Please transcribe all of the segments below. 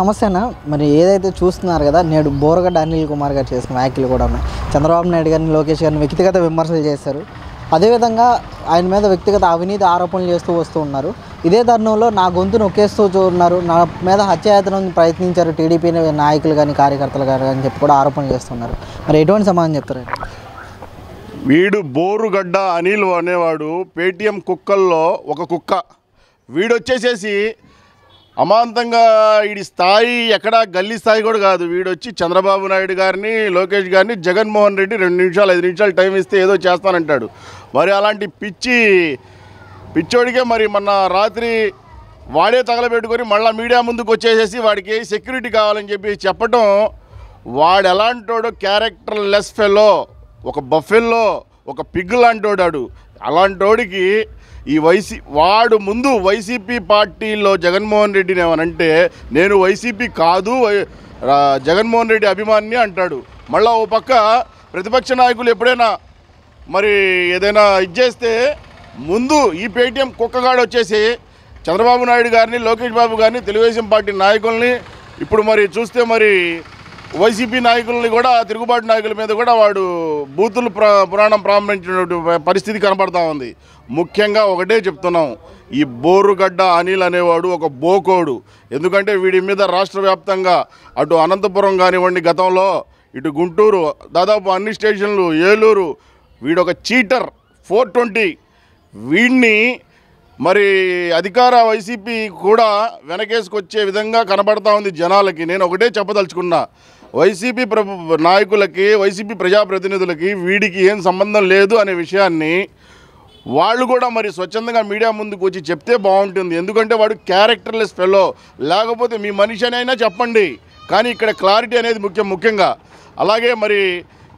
నమస్తే అన్న మరి ఏదైతే చూస్తున్నారు కదా నేడు బోరగడ్డ అనిల్ కుమార్ గారు చేసిన వ్యాఖ్యలు కూడా ఉన్నాయి చంద్రబాబు నాయుడు గారిని లోకేష్ గారిని వ్యక్తిగత విమర్శలు చేశారు అదేవిధంగా ఆయన మీద వ్యక్తిగత అవినీతి ఆరోపణలు చేస్తూ వస్తూ ఉన్నారు ఇదే తరుణంలో నా గొంతు నొక్కేస్తూ ఉన్నారు నా మీద హత్యాయత్నం ప్రయత్నించారు టీడీపీ నాయకులు కానీ కార్యకర్తలు కానీ అని చెప్పి కూడా ఆరోపణలు చేస్తున్నారు మరి ఎటువంటి సమాధానం చెప్తారు వీడు బోరుగడ్డ అనిల్ అనేవాడు పేటిఎం కుక్కల్లో ఒక కుక్క వీడొచ్చేసేసి అమాంతంగా వీడి స్థాయి ఎక్కడా గల్లీ స్థాయి కూడా కాదు వీడు వచ్చి చంద్రబాబు నాయుడు గారిని లోకేష్ గారిని జగన్మోహన్ రెడ్డి రెండు నిమిషాలు ఐదు నిమిషాలు టైం ఇస్తే ఏదో చేస్తానంటాడు మరి అలాంటి పిచ్చి పిచ్చోడికే మరి మొన్న రాత్రి వాడే తగలబెట్టుకొని మళ్ళీ మీడియా ముందుకు వచ్చేసేసి వాడికి సెక్యూరిటీ కావాలని చెప్పి చెప్పడం వాడు ఎలాంటోడో క్యారెక్టర్ లెస్ ఫెలో ఒక బఫెల్లో ఒక పిగ్ వాడు అలాంటోడికి ఈ వైసీ వాడు ముందు వైసీపీ పార్టీలో జగన్మోహన్ రెడ్డిని ఏమనంటే నేను వైసీపీ కాదు జగన్మోహన్ రెడ్డి అభిమాని అంటాడు మళ్ళీ ఓ పక్క ప్రతిపక్ష నాయకులు ఎప్పుడైనా మరి ఏదైనా ఇచ్చేస్తే ముందు ఈ పేటీఎం కుక్కగాడు వచ్చేసి చంద్రబాబు నాయుడు గారిని లోకేష్ బాబు గారిని తెలుగుదేశం పార్టీ నాయకుల్ని ఇప్పుడు మరి చూస్తే మరి వైసీపీ నాయకుల్ని కూడా తిరుగుబాటు నాయకుల మీద కూడా వాడు బూతులు ప్ర పురాణం ప్రారంభించినటువంటి పరిస్థితి కనబడతా ఉంది ముఖ్యంగా ఒకటే చెప్తున్నాం ఈ బోరుగడ్డ అనిల్ అనేవాడు ఒక బోకోడు ఎందుకంటే వీడి మీద రాష్ట్ర వ్యాప్తంగా అటు అనంతపురం కానివ్వండి గతంలో ఇటు గుంటూరు దాదాపు అన్ని స్టేషన్లు ఏలూరు వీడొక చీటర్ ఫోర్ ట్వంటీ వీడిని మరి అధికార వైసీపీ కూడా వెనకేసుకొచ్చే విధంగా కనబడతా ఉంది జనాలకి నేను ఒకటే చెప్పదలుచుకున్నా వైసీపీ ప్రభు నాయకులకి వైసీపీ ప్రజాప్రతినిధులకి వీడికి ఏం సంబంధం లేదు అనే విషయాన్ని వాళ్ళు కూడా మరి స్వచ్ఛందంగా మీడియా ముందుకు వచ్చి చెప్తే బాగుంటుంది ఎందుకంటే వాడు క్యారెక్టర్లెస్ ఫెలో లేకపోతే మీ మనిషి చెప్పండి కానీ ఇక్కడ క్లారిటీ అనేది ముఖ్యం ముఖ్యంగా అలాగే మరి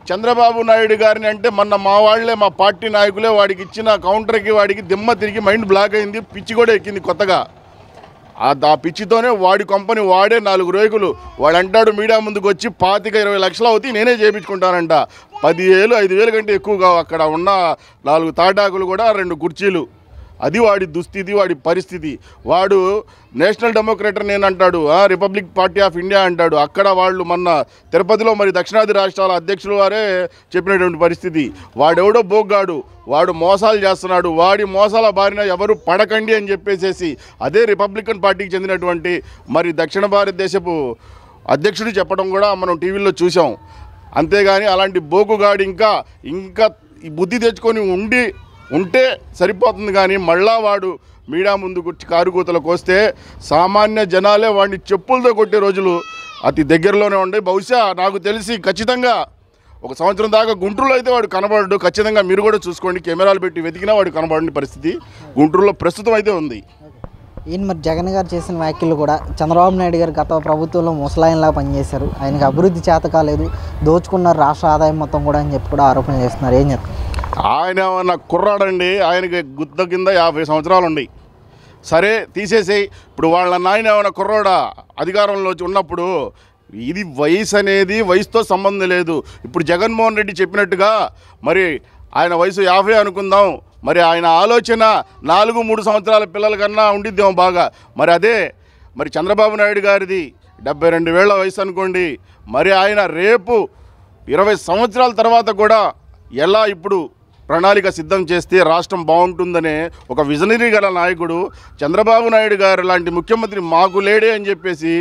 చంద్రబాబు నాయుడు గారిని అంటే మొన్న మా వాళ్లే మా పార్టీ నాయకులే వాడికి ఇచ్చిన కౌంటర్కి వాడికి దిమ్మ తిరిగి మైండ్ బ్లాక్ అయింది పిచ్చి కూడా ఎక్కింది కొత్తగా ఆ పిచ్చితోనే వాడి కంపెనీ వాడే నాలుగు రేకులు వాడు అంటాడు మీడియా ముందుకు వచ్చి పాతిక ఇరవై లక్షలు అవుతాయి నేనే చేయించుకుంటానంట పది ఐదు వేలు కంటే ఎక్కువ అక్కడ ఉన్న నాలుగు తాటాకులు కూడా రెండు కుర్చీలు అది వాడి దుస్థితి వాడి పరిస్థితి వాడు నేషనల్ డెమోక్రేటర్ నేనంటాడు రిపబ్లిక్ పార్టీ ఆఫ్ ఇండియా అంటాడు అక్కడ వాళ్ళు మొన్న తిరుపతిలో మరి దక్షిణాది రాష్ట్రాల అధ్యక్షులు వారే చెప్పినటువంటి పరిస్థితి వాడెవడో బోగ్గాడు వాడు మోసాలు చేస్తున్నాడు వాడి మోసాల బారిన ఎవరు పడకండి అని చెప్పేసేసి అదే రిపబ్లికన్ పార్టీకి చెందినటువంటి మరి దక్షిణ భారతదేశపు అధ్యక్షుడు చెప్పడం కూడా మనం టీవీలో చూసాం అంతేగాని అలాంటి బోగుగాడు ఇంకా ఇంకా బుద్ధి తెచ్చుకొని ఉండి ఉంటే సరిపోతుంది కానీ మళ్ళా వాడు మీడియా ముందు కొట్టి కారుకూతలకు వస్తే సామాన్య జనాలే వాడిని చెప్పులతో కొట్టే రోజులు అతి దగ్గరలోనే ఉండే బహుశా నాకు తెలిసి ఖచ్చితంగా ఒక సంవత్సరం దాకా గుంటూరులో అయితే వాడు కనబడడు ఖచ్చితంగా మీరు కూడా చూసుకోండి కెమెరాలు పెట్టి వెతికినా వాడు కనబడని పరిస్థితి గుంటూరులో ప్రస్తుతం అయితే ఉంది ఈయన మరి జగన్ గారు చేసిన వ్యాఖ్యలు కూడా చంద్రబాబు నాయుడు గారు గత ప్రభుత్వంలో ముసలాయన్లా పనిచేశారు ఆయనకు అభివృద్ధి చేత కాలేదు దోచుకున్న రాష్ట్ర ఆదాయం మొత్తం కూడా అని చెప్పి కూడా ఆరోపణలు చేస్తున్నారు ఏం చెప్తారు ఆయన ఏమన్నా కుర్రాడండి ఆయనకి గుత్త కింద యాభై సంవత్సరాలు ఉండి సరే తీసేసేయి ఇప్పుడు వాళ్ళ నాయన ఏమైనా కుర్రాడా అధికారంలో ఉన్నప్పుడు ఇది వయసు అనేది వయసుతో సంబంధం లేదు ఇప్పుడు జగన్మోహన్ రెడ్డి చెప్పినట్టుగా మరి ఆయన వయసు యాభై అనుకుందాం మరి ఆయన ఆలోచన నాలుగు మూడు సంవత్సరాల పిల్లల కన్నా ఉండిద్దాం బాగా మరి అదే మరి చంద్రబాబు నాయుడు గారిది డెబ్బై రెండు వేల వయసు అనుకోండి మరి ఆయన రేపు ఇరవై సంవత్సరాల తర్వాత కూడా ఎలా ఇప్పుడు ప్రణాళిక సిద్ధం చేస్తే రాష్ట్రం బాగుంటుందనే ఒక విజనరీ గల నాయకుడు చంద్రబాబు నాయుడు గారు లాంటి ముఖ్యమంత్రి మాకు లేడే అని చెప్పేసి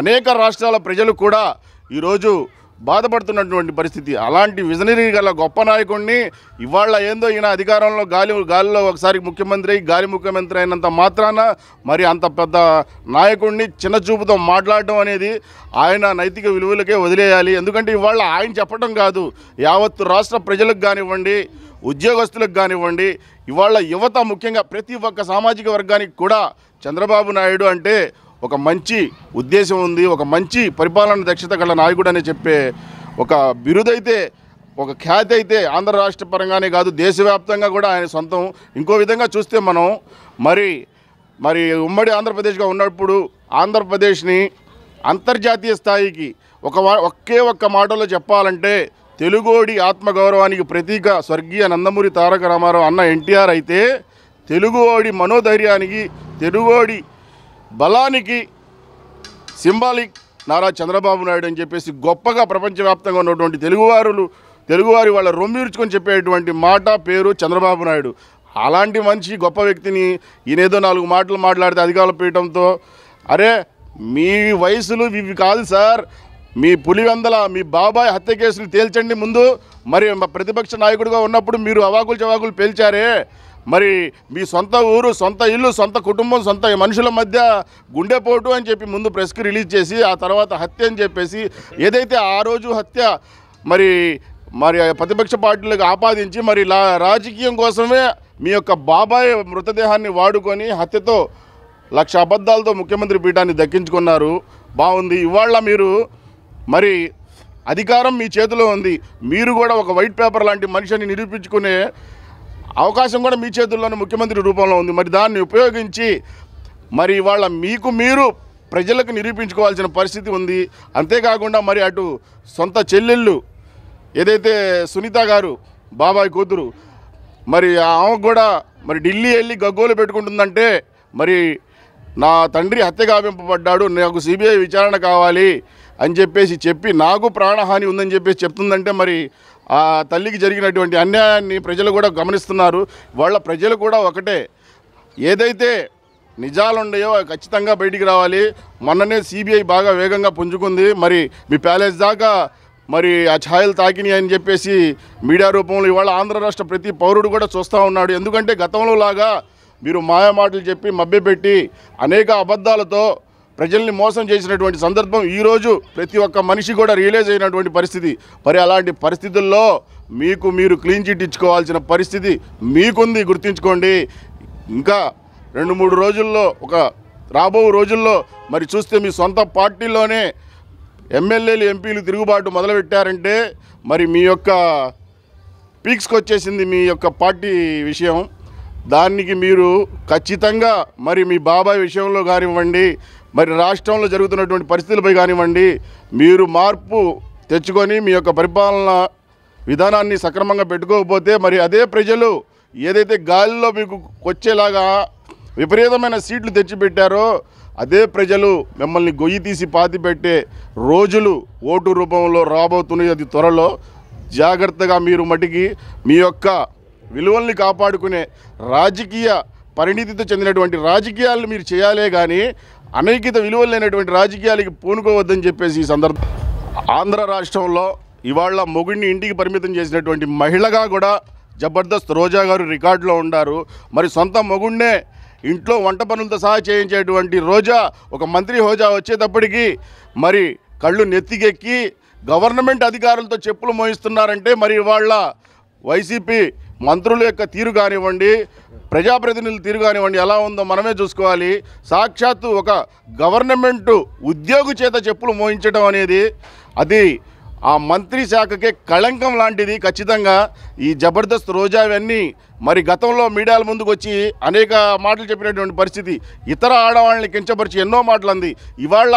అనేక రాష్ట్రాల ప్రజలు కూడా ఈరోజు బాధపడుతున్నటువంటి పరిస్థితి అలాంటి విజనరీ గల గొప్ప నాయకుడిని ఇవాళ ఏందో ఈయన అధికారంలో గాలి గాలిలో ఒకసారి ముఖ్యమంత్రి గాలి ముఖ్యమంత్రి అయినంత మాత్రాన మరి అంత పెద్ద నాయకుడిని చిన్నచూపుతో మాట్లాడటం అనేది ఆయన నైతిక విలువలకే వదిలేయాలి ఎందుకంటే ఇవాళ ఆయన చెప్పడం కాదు యావత్తు రాష్ట్ర ప్రజలకు కానివ్వండి ఉద్యోగస్తులకు కానివ్వండి ఇవాళ యువత ముఖ్యంగా ప్రతి ఒక్క సామాజిక వర్గానికి కూడా చంద్రబాబు నాయుడు అంటే ఒక మంచి ఉద్దేశం ఉంది ఒక మంచి పరిపాలన దక్షత గల నాయకుడు అని చెప్పే ఒక బిరుదైతే ఒక ఖ్యాతి అయితే ఆంధ్ర రాష్ట్ర పరంగానే కాదు దేశవ్యాప్తంగా కూడా ఆయన సొంతం ఇంకో విధంగా చూస్తే మనం మరి మరి ఉమ్మడి ఆంధ్రప్రదేశ్గా ఉన్నప్పుడు ఆంధ్రప్రదేశ్ని అంతర్జాతీయ స్థాయికి ఒక ఒకే ఒక్క మాటలో చెప్పాలంటే తెలుగోడి ఆత్మగౌరవానికి ప్రతీక స్వర్గీయ నందమూరి తారక రామారావు అన్న ఎన్టీఆర్ అయితే తెలుగువాడి మనోధైర్యానికి తెలుగువాడి బలానికి సింబాలిక్ నారా చంద్రబాబు నాయుడు అని చెప్పేసి గొప్పగా ప్రపంచవ్యాప్తంగా ఉన్నటువంటి తెలుగువారులు తెలుగువారి వాళ్ళ రొమ్మిర్చుకొని చెప్పేటువంటి మాట పేరు చంద్రబాబు నాయుడు అలాంటి మనిషి గొప్ప వ్యక్తిని ఈయనేదో నాలుగు మాటలు మాట్లాడితే అధికారులు పీయడంతో అరే మీ వయసులు ఇవి కాదు సార్ మీ పులివెందల మీ బాబాయ్ హత్య కేసులు తేల్చండి ముందు మరి ప్రతిపక్ష నాయకుడిగా ఉన్నప్పుడు మీరు అవాకులు చవాకులు పేల్చారే మరి మీ సొంత ఊరు సొంత ఇల్లు సొంత కుటుంబం సొంత మనుషుల మధ్య గుండెపోటు అని చెప్పి ముందు ప్రెస్కి రిలీజ్ చేసి ఆ తర్వాత హత్య అని చెప్పేసి ఏదైతే ఆ రోజు హత్య మరి మరి ప్రతిపక్ష పార్టీలకు ఆపాదించి మరి రాజకీయం కోసమే మీ యొక్క బాబాయ్ మృతదేహాన్ని వాడుకొని హత్యతో లక్ష అబద్ధాలతో ముఖ్యమంత్రి పీఠాన్ని దక్కించుకున్నారు బాగుంది ఇవాళ మీరు మరి అధికారం మీ చేతిలో ఉంది మీరు కూడా ఒక వైట్ పేపర్ లాంటి మనిషిని నిరూపించుకునే అవకాశం కూడా మీ చేతుల్లోనే ముఖ్యమంత్రి రూపంలో ఉంది మరి దాన్ని ఉపయోగించి మరి వాళ్ళ మీకు మీరు ప్రజలకు నిరూపించుకోవాల్సిన పరిస్థితి ఉంది అంతేకాకుండా మరి అటు సొంత చెల్లెళ్ళు ఏదైతే సునీత గారు బాబాయ్ కూతురు మరి ఆమె కూడా మరి ఢిల్లీ వెళ్ళి గగ్గోలు పెట్టుకుంటుందంటే మరి నా తండ్రి హత్యగా వింపబడ్డాడు నాకు సిబిఐ విచారణ కావాలి అని చెప్పేసి చెప్పి నాకు ప్రాణహాని ఉందని చెప్పేసి చెప్తుందంటే మరి ఆ తల్లికి జరిగినటువంటి అన్యాయాన్ని ప్రజలు కూడా గమనిస్తున్నారు వాళ్ళ ప్రజలు కూడా ఒకటే ఏదైతే నిజాలు ఉన్నాయో ఖచ్చితంగా బయటికి రావాలి మొన్ననే సిబిఐ బాగా వేగంగా పుంజుకుంది మరి మీ ప్యాలెస్ దాకా మరి ఆ ఛాయలు తాకినాయి అని చెప్పేసి మీడియా రూపంలో ఇవాళ ఆంధ్ర రాష్ట్ర ప్రతి పౌరుడు కూడా చూస్తూ ఉన్నాడు ఎందుకంటే గతంలో లాగా మీరు మాయమాటలు చెప్పి మభ్యపెట్టి అనేక అబద్ధాలతో ప్రజల్ని మోసం చేసినటువంటి సందర్భం ఈరోజు ప్రతి ఒక్క మనిషి కూడా రియలైజ్ అయినటువంటి పరిస్థితి మరి అలాంటి పరిస్థితుల్లో మీకు మీరు క్లీన్ చిట్ ఇచ్చుకోవాల్సిన పరిస్థితి మీకుంది గుర్తుంచుకోండి ఇంకా రెండు మూడు రోజుల్లో ఒక రాబో రోజుల్లో మరి చూస్తే మీ సొంత పార్టీలోనే ఎమ్మెల్యేలు ఎంపీలు తిరుగుబాటు మొదలుపెట్టారంటే మరి మీ యొక్క పీక్స్కి వచ్చేసింది మీ యొక్క పార్టీ విషయం దానికి మీరు ఖచ్చితంగా మరి మీ బాబాయ్ విషయంలో కానివ్వండి మరి రాష్ట్రంలో జరుగుతున్నటువంటి పరిస్థితులపై కానివ్వండి మీరు మార్పు తెచ్చుకొని మీ యొక్క పరిపాలన విధానాన్ని సక్రమంగా పెట్టుకోకపోతే మరి అదే ప్రజలు ఏదైతే గాలిలో మీకు వచ్చేలాగా విపరీతమైన సీట్లు తెచ్చిపెట్టారో అదే ప్రజలు మిమ్మల్ని గొయ్యి తీసి పాతిపెట్టే రోజులు ఓటు రూపంలో రాబోతున్నాయి అది త్వరలో జాగ్రత్తగా మీరు మటికి మీ యొక్క విలువల్ని కాపాడుకునే రాజకీయ పరిణితితో చెందినటువంటి రాజకీయాలను మీరు చేయాలే కానీ అనైకిత విలువలు లేనటువంటి రాజకీయాలకి పూనుకోవద్దని చెప్పేసి ఈ సందర్భం ఆంధ్ర రాష్ట్రంలో ఇవాళ మొగుడిని ఇంటికి పరిమితం చేసినటువంటి మహిళగా కూడా జబర్దస్త్ రోజా గారు రికార్డులో ఉండారు మరి సొంత మొగుడినే ఇంట్లో వంట పనులతో సహా చేయించేటువంటి రోజా ఒక మంత్రి హోజా వచ్చేటప్పటికీ మరి కళ్ళు నెత్తికెక్కి గవర్నమెంట్ అధికారులతో చెప్పులు మోయిస్తున్నారంటే మరి ఇవాళ వైసీపీ మంత్రుల యొక్క తీరు కానివ్వండి ప్రజాప్రతినిధుల తీరు కానివ్వండి ఎలా ఉందో మనమే చూసుకోవాలి సాక్షాత్తు ఒక గవర్నమెంటు ఉద్యోగ చేత చెప్పులు మోయించడం అనేది అది ఆ మంత్రి శాఖకే కళంకం లాంటిది ఖచ్చితంగా ఈ జబర్దస్త్ రోజా మరి గతంలో మీడియాల ముందుకు వచ్చి అనేక మాటలు చెప్పినటువంటి పరిస్థితి ఇతర ఆడవాళ్ళని కించపరిచి ఎన్నో మాటలు అంది ఇవాళ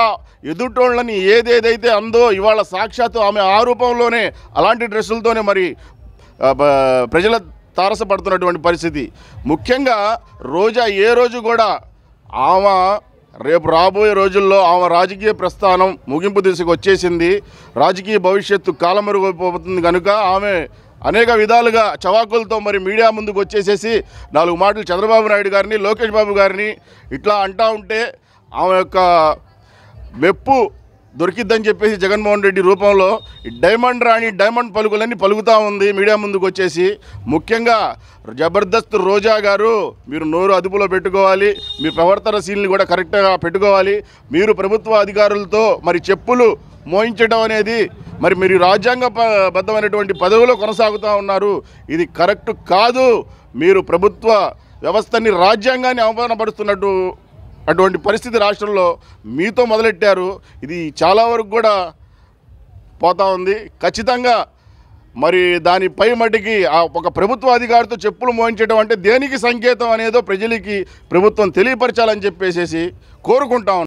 ఎదుటోళ్ళని ఏదేదైతే అందో ఇవాళ సాక్షాత్తు ఆమె ఆ రూపంలోనే అలాంటి డ్రెస్సులతోనే మరి ప్రజల తారసపడుతున్నటువంటి పరిస్థితి ముఖ్యంగా రోజా ఏ రోజు కూడా ఆమె రేపు రాబోయే రోజుల్లో ఆమె రాజకీయ ప్రస్థానం ముగింపు దిశకు వచ్చేసింది రాజకీయ భవిష్యత్తు కాలమరుగుపోతుంది కనుక ఆమె అనేక విధాలుగా చవాకులతో మరి మీడియా ముందుకు వచ్చేసేసి నాలుగు మాటలు చంద్రబాబు నాయుడు గారిని లోకేష్ బాబు గారిని ఇట్లా అంటూ ఉంటే ఆమె యొక్క మెప్పు దొరికిద్దని చెప్పేసి జగన్మోహన్ రెడ్డి రూపంలో డైమండ్ రాణి డైమండ్ పలుకులని పలుకుతూ ఉంది మీడియా ముందుకు వచ్చేసి ముఖ్యంగా జబర్దస్త్ రోజా గారు మీరు నోరు అదుపులో పెట్టుకోవాలి మీ ప్రవర్తన సీన్లు కూడా కరెక్ట్గా పెట్టుకోవాలి మీరు ప్రభుత్వ అధికారులతో మరి చెప్పులు మోయించడం అనేది మరి మీరు రాజ్యాంగ బద్ధమైనటువంటి పదవిలో కొనసాగుతూ ఉన్నారు ఇది కరెక్ట్ కాదు మీరు ప్రభుత్వ వ్యవస్థని రాజ్యాంగాన్ని అవమానపరుస్తున్నట్టు అటువంటి పరిస్థితి రాష్ట్రంలో మీతో మొదలెట్టారు ఇది చాలా వరకు కూడా పోతా ఉంది ఖచ్చితంగా మరి దాని పై మటికి ఆ ఒక ప్రభుత్వ అధికారితో చెప్పులు మోయించడం అంటే దేనికి సంకేతం అనేదో ప్రజలకి ప్రభుత్వం తెలియపరచాలని చెప్పేసేసి కోరుకుంటాం